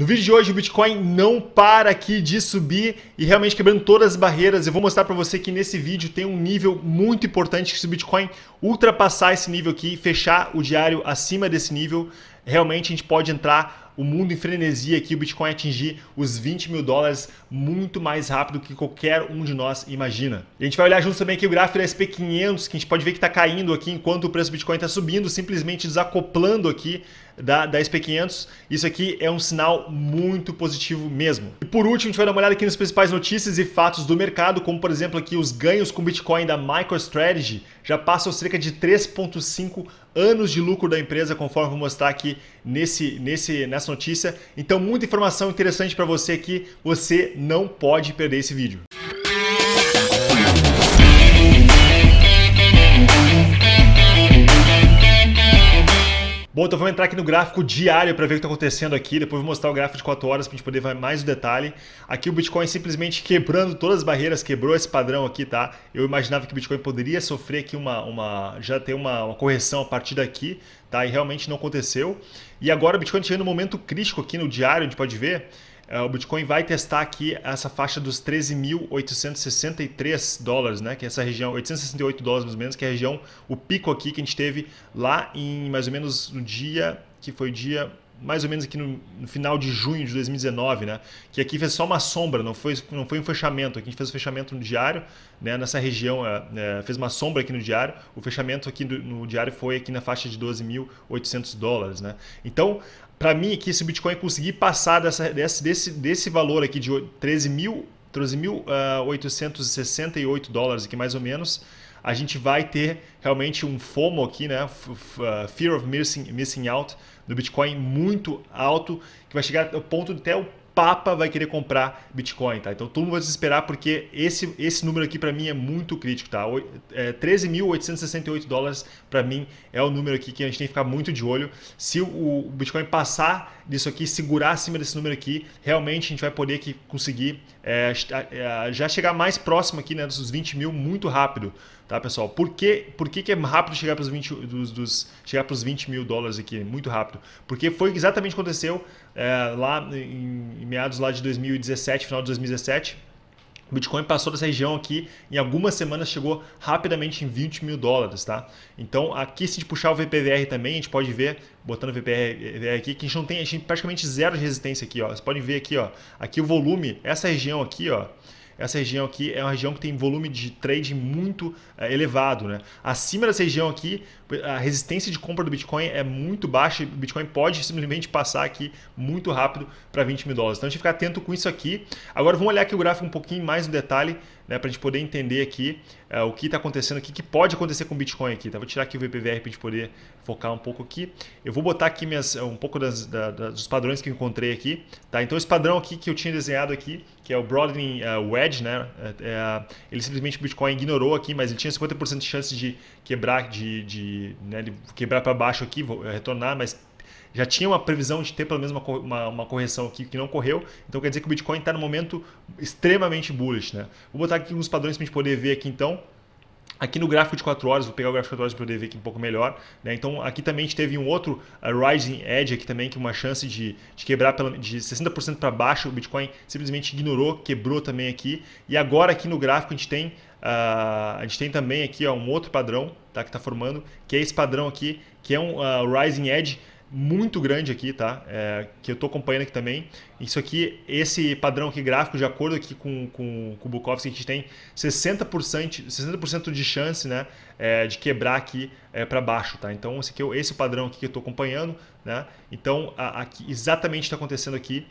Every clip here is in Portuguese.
No vídeo de hoje o Bitcoin não para aqui de subir e realmente quebrando todas as barreiras. Eu vou mostrar para você que nesse vídeo tem um nível muito importante que se o Bitcoin ultrapassar esse nível aqui, fechar o diário acima desse nível, realmente a gente pode entrar o mundo em frenesia aqui, o Bitcoin atingir os 20 mil dólares muito mais rápido que qualquer um de nós imagina. E a gente vai olhar junto também aqui o gráfico da SP500, que a gente pode ver que está caindo aqui enquanto o preço do Bitcoin está subindo, simplesmente desacoplando aqui da, da SP500. Isso aqui é um sinal muito positivo mesmo. E por último, a gente vai dar uma olhada aqui nas principais notícias e fatos do mercado, como por exemplo aqui os ganhos com Bitcoin da MicroStrategy já passam cerca de 3,5 anos de lucro da empresa, conforme vou mostrar aqui nesse, nesse, nessa notícia. Então, muita informação interessante para você aqui. Você não pode perder esse vídeo. Bom, então vamos entrar aqui no gráfico diário para ver o que está acontecendo aqui. Depois vou mostrar o gráfico de 4 horas para a gente poder ver mais o detalhe. Aqui o Bitcoin simplesmente quebrando todas as barreiras, quebrou esse padrão aqui, tá? Eu imaginava que o Bitcoin poderia sofrer aqui uma, uma já ter uma, uma correção a partir daqui, tá? E realmente não aconteceu. E agora o Bitcoin chegando no momento crítico aqui no diário, a gente pode ver. É, o Bitcoin vai testar aqui essa faixa dos 13.863 dólares, né? Que é essa região, 868 dólares mais ou menos, que é a região, o pico aqui que a gente teve lá em mais ou menos no dia, que foi dia mais ou menos aqui no, no, final de junho de 2019, né? Que aqui fez só uma sombra, não foi, não foi um fechamento. Aqui a gente fez o um fechamento no diário, né? Nessa região, é, é, fez uma sombra aqui no diário. O fechamento aqui do, no diário foi aqui na faixa de 12.800 dólares, né? Então, para mim aqui, se o Bitcoin conseguir passar dessa, desse, desse, desse valor aqui de mil 13.868 ah, dólares aqui mais ou menos, a gente vai ter realmente um FOMO aqui, né? Ah, fear of missing, missing out do Bitcoin muito alto, que vai chegar ao ponto de até o papa vai querer comprar Bitcoin, tá? Então todo mundo vai desesperar porque esse, esse número aqui para mim é muito crítico, tá? É 13.868 dólares para mim é o número aqui que a gente tem que ficar muito de olho. Se o Bitcoin passar disso aqui, segurar acima desse número aqui, realmente a gente vai poder que conseguir é, já chegar mais próximo aqui né, dos 20 mil muito rápido. Tá, pessoal? Por que, por que, que é rápido chegar para os 20, dos, dos, 20 mil dólares aqui? Muito rápido. Porque foi exatamente o que aconteceu é, lá em, em meados lá de 2017, final de 2017. O Bitcoin passou dessa região aqui, em algumas semanas chegou rapidamente em 20 mil dólares, tá? Então aqui se a gente puxar o VPVR também, a gente pode ver, botando o VPVR aqui, que a gente não tem, a gente tem praticamente zero de resistência aqui, ó. Vocês podem ver aqui, ó, aqui o volume, essa região aqui, ó, essa região aqui é uma região que tem volume de trade muito eh, elevado. Né? Acima dessa região aqui, a resistência de compra do Bitcoin é muito baixa e o Bitcoin pode simplesmente passar aqui muito rápido para 20 mil dólares. Então a gente fica atento com isso aqui. Agora vamos olhar aqui o gráfico um pouquinho mais no detalhe, né, para a gente poder entender aqui eh, o que está acontecendo aqui, o que pode acontecer com o Bitcoin aqui. Tá? Vou tirar aqui o VPVR para a gente poder focar um pouco aqui. Eu vou botar aqui minhas, eh, um pouco das, da, dos padrões que eu encontrei aqui. Tá? Então esse padrão aqui que eu tinha desenhado aqui, que é o Broadening uh, Wedge, né? É, ele simplesmente o Bitcoin ignorou aqui, mas ele tinha 50% de chance de quebrar, de, de né, quebrar para baixo aqui, vou é, retornar, mas já tinha uma previsão de ter pelo menos uma, uma, uma, correção aqui que não correu. Então quer dizer que o Bitcoin está no momento extremamente bullish. Né? Vou botar aqui uns padrões para a gente poder ver aqui então. Aqui no gráfico de 4 horas, vou pegar o gráfico de 4 horas para poder ver aqui um pouco melhor. Né? Então aqui também a gente teve um outro Rising Edge aqui também, que é uma chance de, de quebrar pela, de 60% para baixo. O Bitcoin simplesmente ignorou, quebrou também aqui. E agora aqui no gráfico a gente tem, uh, a gente tem também aqui ó, um outro padrão tá? Que está formando, que é esse padrão aqui, que é um uh, Rising Edge muito grande aqui, tá? É, que eu estou acompanhando aqui também. Isso aqui, esse padrão aqui gráfico, de acordo aqui com, com, com o Bukowski, a gente tem 60%, 60 de chance, né? É, de quebrar aqui é, para baixo, tá? Então, esse, aqui, é esse é padrão aqui que eu estou acompanhando, né? Então, a, a, exatamente está acontecendo aqui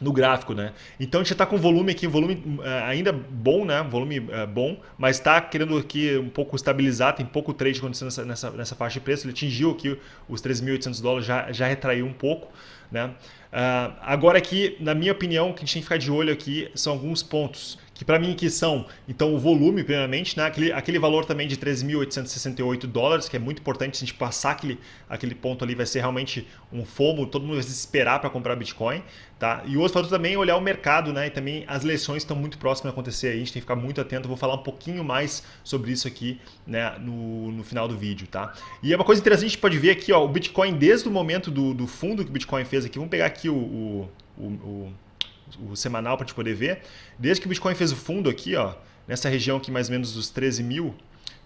no gráfico, né? Então a gente está com volume aqui, volume eh, ainda bom, né? Volume eh, bom, mas está querendo aqui um pouco estabilizar, tem pouco trade acontecendo nessa, nessa, nessa faixa de preço, ele atingiu aqui os 3.800 dólares, já, já retraiu um pouco, né? Uh, agora aqui, na minha opinião, o que a gente tem que ficar de olho aqui são alguns pontos que para mim que são, então, o volume, primeiramente, né? aquele, aquele valor também de 13.868 dólares, que é muito importante, se a gente passar aquele, aquele ponto ali, vai ser realmente um fomo, todo mundo vai se esperar para comprar Bitcoin. Tá? E o outro fator também é olhar o mercado, né? E também as eleições estão muito próximas de acontecer aí, a gente tem que ficar muito atento. vou falar um pouquinho mais sobre isso aqui né? no, no final do vídeo, tá? E é uma coisa interessante, a gente pode ver aqui, ó, o Bitcoin, desde o momento do, do fundo que o Bitcoin fez aqui, vamos pegar aqui o, o, o, o o semanal para te poder ver. Desde que o Bitcoin fez o fundo aqui, ó, nessa região aqui mais ou menos dos 13 mil,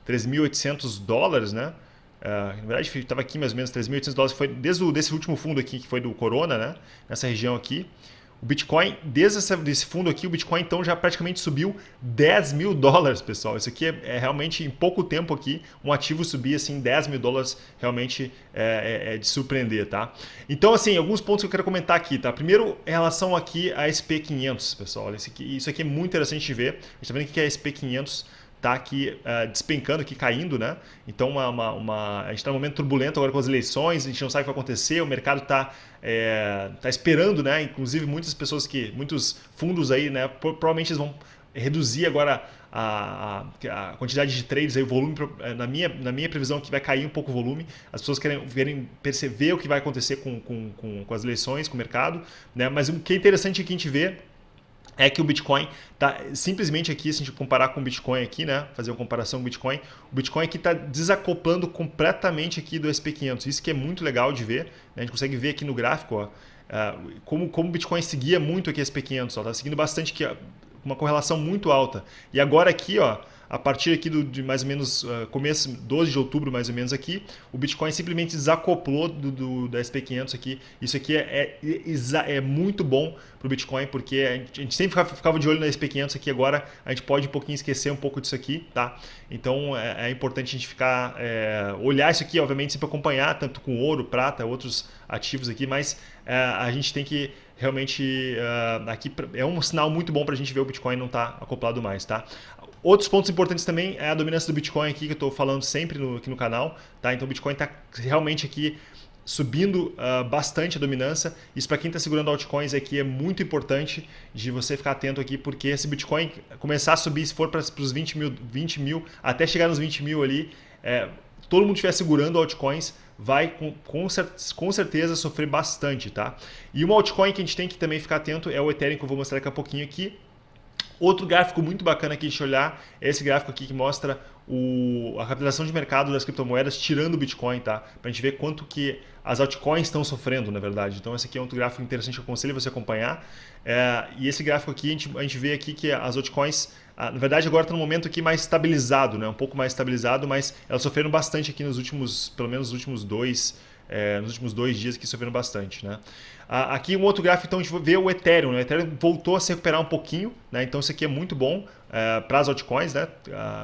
13.800 dólares, né? Uh, na verdade, estava aqui mais ou menos 3.800 dólares, foi desde o, desse último fundo aqui, que foi do Corona, né? Nessa região aqui. O Bitcoin, desde esse desse fundo aqui, o Bitcoin então já praticamente subiu 10 mil dólares, pessoal. Isso aqui é, é realmente em pouco tempo aqui, um ativo subir assim 10 mil dólares realmente é, é, é, de surpreender, tá? Então, assim, alguns pontos que eu quero comentar aqui, tá? Primeiro, em relação aqui a SP500, pessoal. Olha, isso aqui, isso aqui é muito interessante de ver. A gente tá vendo que é SP500 está aqui uh, despencando, aqui caindo, né? Então uma, uma, uma... a gente está num momento turbulento agora com as eleições, a gente não sabe o que vai acontecer, o mercado está é, eh, tá esperando, né? Inclusive muitas pessoas que, muitos fundos aí, né? Provavelmente eles vão reduzir agora a, a, quantidade de trades, aí, o volume, eh, na minha, na minha previsão que vai cair um pouco o volume, as pessoas querem, querem perceber o que vai acontecer com, com, com, com as eleições, com o mercado, né? Mas o que é interessante que a gente vê é que o Bitcoin tá simplesmente aqui, se a gente comparar com o Bitcoin aqui, né, fazer uma comparação com o Bitcoin, o Bitcoin aqui está desacoplando completamente aqui do SP500. Isso que é muito legal de ver, né? a gente consegue ver aqui no gráfico, ó, é, como, como o Bitcoin seguia muito aqui o SP500, ó, tá seguindo bastante aqui, ó, uma correlação muito alta. E agora aqui, ó, a partir aqui do, de mais ou menos uh, começo, 12 de outubro mais ou menos aqui, o Bitcoin simplesmente desacoplou do, do da SP500 aqui. Isso aqui é, é, é muito bom para o Bitcoin, porque a gente, a gente, sempre ficava de olho na SP500 aqui, agora a gente pode um pouquinho esquecer um pouco disso aqui, tá? Então é, é importante a gente ficar, é, olhar isso aqui, obviamente, sempre acompanhar, tanto com ouro, prata, outros ativos aqui, mas é, a gente tem que realmente uh, aqui é um sinal muito bom para a gente ver o Bitcoin não estar tá acoplado mais, tá? Outros pontos importantes também é a dominância do Bitcoin aqui, que eu estou falando sempre no, aqui no canal. Tá? Então o Bitcoin está realmente aqui subindo uh, bastante a dominância. Isso para quem está segurando altcoins aqui é muito importante de você ficar atento aqui, porque se Bitcoin começar a subir, se for para os 20 mil, 20 mil, até chegar nos 20 mil ali, é, todo mundo estiver segurando altcoins, vai com, com, com, certeza sofrer bastante, tá? E uma altcoin que a gente tem que também ficar atento é o Ethereum, que eu vou mostrar daqui a pouquinho aqui. Outro gráfico muito bacana que a gente olhar é esse gráfico aqui que mostra o, a capitalização de mercado das criptomoedas tirando o Bitcoin, tá? Para a gente ver quanto que as altcoins estão sofrendo, na verdade. Então esse aqui é outro gráfico interessante que eu aconselho você acompanhar. É, e esse gráfico aqui, a gente, a gente vê aqui que as altcoins, na verdade agora estão tá no momento aqui mais estabilizado, né? Um pouco mais estabilizado, mas elas sofreram bastante aqui nos últimos, pelo menos nos últimos dois... É, nos últimos dois dias que sofreram bastante, né? Aqui um outro gráfico, então a gente vê o Ethereum. Né? O Ethereum voltou a se recuperar um pouquinho, né? então isso aqui é muito bom é, para as altcoins, né?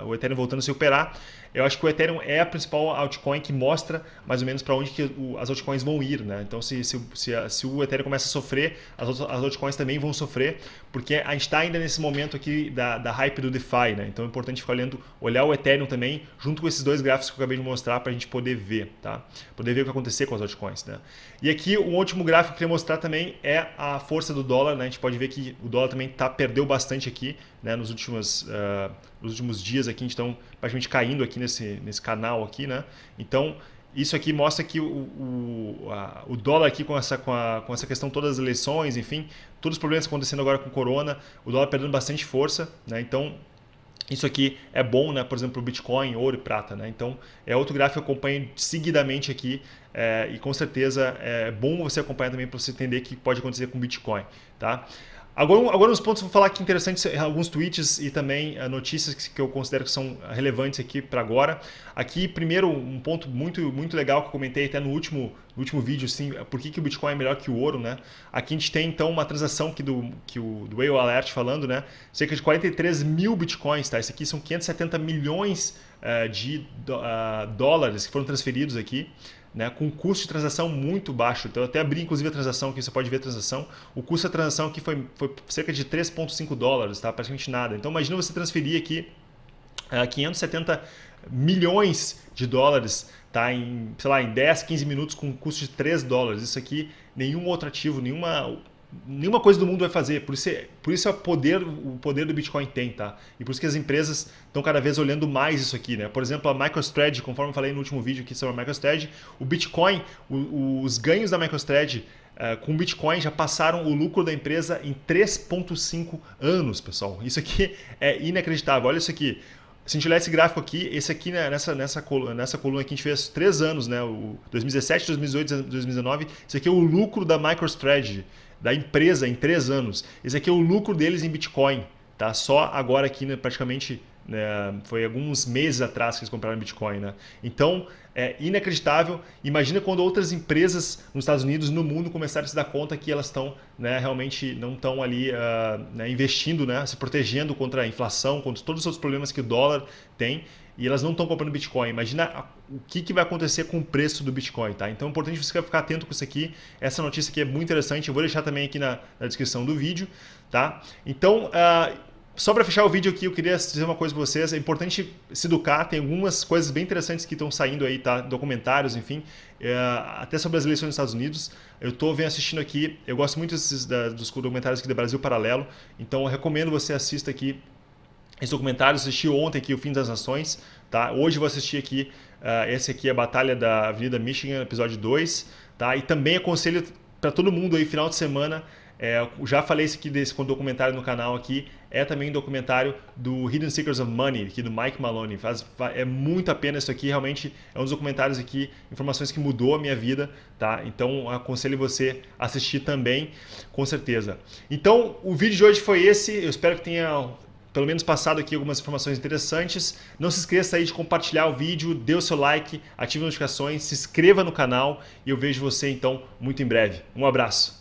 o Ethereum voltando a se recuperar. Eu acho que o Ethereum é a principal altcoin que mostra mais ou menos para onde que as altcoins vão ir. Né? Então, se, se, se, se o Ethereum começa a sofrer, as, as altcoins também vão sofrer, porque a gente está ainda nesse momento aqui da, da hype do DeFi. Né? Então, é importante ficar olhando, olhar o Ethereum também, junto com esses dois gráficos que eu acabei de mostrar, para a gente poder ver, tá? poder ver o que acontecer com as altcoins. Né? E aqui, o um último gráfico que eu demonstrar também é a força do dólar. Né? A gente pode ver que o dólar também tá, perdeu bastante aqui né? nos, últimos, uh, nos últimos dias. Aqui, a gente está praticamente caindo aqui nesse, nesse canal aqui. Né? Então, isso aqui mostra que o, o, a, o dólar aqui com essa, com, a, com essa questão todas as eleições, enfim, todos os problemas acontecendo agora com o corona, o dólar perdendo bastante força, né? Então, isso aqui é bom, né? por exemplo, o Bitcoin, ouro e prata. Né? Então, é outro gráfico que eu acompanho seguidamente aqui é, e com certeza é bom você acompanhar também para você entender o que pode acontecer com o Bitcoin. Tá? Agora, agora uns pontos vou falar aqui interessantes, alguns tweets e também eh, notícias que, que eu considero que são relevantes aqui para agora. Aqui, primeiro, um ponto muito, muito legal que eu comentei até no último, no último vídeo, assim, é por que, que o Bitcoin é melhor que o ouro, né? Aqui a gente tem, então, uma transação aqui do, que o, do Whale Alert falando, né? Cerca de 43 mil Bitcoins, tá? Isso aqui são 570 milhões uh, de uh, dólares que foram transferidos aqui né, com custo de transação muito baixo. Então, eu até abri, inclusive, a transação aqui, você pode ver a transação. O custo da transação aqui foi, foi cerca de 3,5 dólares, tá? praticamente nada. Então, imagina você transferir aqui uh, eh, 570 milhões de dólares tá? em, sei lá, em 10, 15 minutos com um custo de 3 dólares. Isso aqui, nenhum outro ativo, nenhuma nenhuma coisa do mundo vai fazer. Por isso, é, por isso é o poder, o poder do Bitcoin tem, tá? E por isso que as empresas estão cada vez olhando mais isso aqui, né? Por exemplo, a MicroStrategy, conforme eu falei no último vídeo aqui sobre a MicroStrategy, o Bitcoin, o, os ganhos da MicroStrategy Uh, com Bitcoin já passaram o lucro da empresa em 3,5 anos, pessoal. Isso aqui é inacreditável. Olha isso aqui. Se a gente olhar esse gráfico aqui, esse aqui né, nessa, nessa, coluna, nessa coluna aqui a gente fez três anos, né? O 2017, 2018, 2019. Isso aqui é o lucro da MicroStrategy da empresa em três anos. Esse aqui é o lucro deles em Bitcoin. Tá? Só agora aqui, né, praticamente, né, foi alguns meses atrás que eles compraram Bitcoin. Né? Então, é inacreditável. Imagina quando outras empresas nos Estados Unidos, no mundo, começarem a se dar conta que elas estão né, realmente não estão ali uh, né, investindo, né, se protegendo contra a inflação, contra todos os outros problemas que o dólar tem e elas não estão comprando Bitcoin. Imagina o que, que vai acontecer com o preço do Bitcoin, tá? Então é importante você ficar atento com isso aqui. Essa notícia aqui é muito interessante, eu vou deixar também aqui na, na descrição do vídeo, tá? Então, uh, só para fechar o vídeo aqui, eu queria dizer uma coisa para vocês. É importante se educar, tem algumas coisas bem interessantes que estão saindo aí, tá? Documentários, enfim, é, até sobre as eleições dos Estados Unidos. Eu estou vendo assistindo aqui, eu gosto muito desses, da, dos documentários aqui do Brasil Paralelo, então eu recomendo você assista aqui esse documentário, assisti ontem aqui o Fim das Nações, tá? Hoje vou assistir aqui, uh, esse aqui é a Batalha da Avenida Michigan, episódio 2, tá? E também aconselho para todo mundo aí, final de semana, é, já falei isso aqui desse documentário no canal aqui, é também um documentário do Hidden Seekers of Money, aqui do Mike Maloney. Faz, é muito a pena isso aqui, realmente é um dos documentários aqui, informações que mudou a minha vida, tá? Então aconselho você a assistir também, com certeza. Então o vídeo de hoje foi esse, eu espero que tenha pelo menos passado aqui algumas informações interessantes. Não se esqueça aí de compartilhar o vídeo, dê o seu like, ative as notificações, se inscreva no canal e eu vejo você então muito em breve. Um abraço.